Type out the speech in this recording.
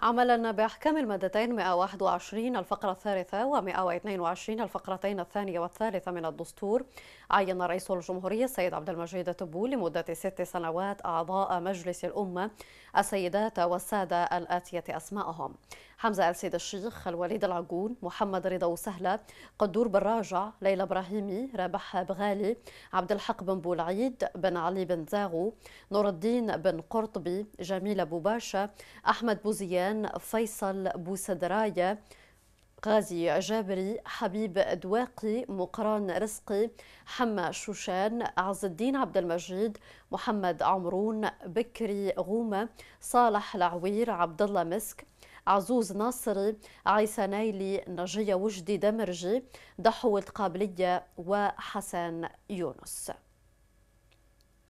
عملا بأحكام المادتين 121 الفقرة الثالثة و 122 الفقرتين الثانية والثالثة من الدستور عين رئيس الجمهورية السيد عبد المجيد تبو لمدة ست سنوات أعضاء مجلس الأمة السيدات والسادة الآتية أسماءهم حمزة السيد الشيخ الوليد العجون محمد رضا وسهلة قدور بن راجع ليلى إبراهيمي رابح بغالي عبد الحق بن بولعيد بن علي بن زاغو نور الدين بن قرطبي جميل أبو باشا أحمد بوزيان كان فيصل بوسدراية غازي جابري حبيب دواقي مقران رزقي حما شوشان عز الدين عبد المجيد محمد عمرون بكري غومة صالح العوير عبد الله مسك عزوز ناصري عيسى نايلي نجية وجدي دمرجي ضحوة قابلية وحسن يونس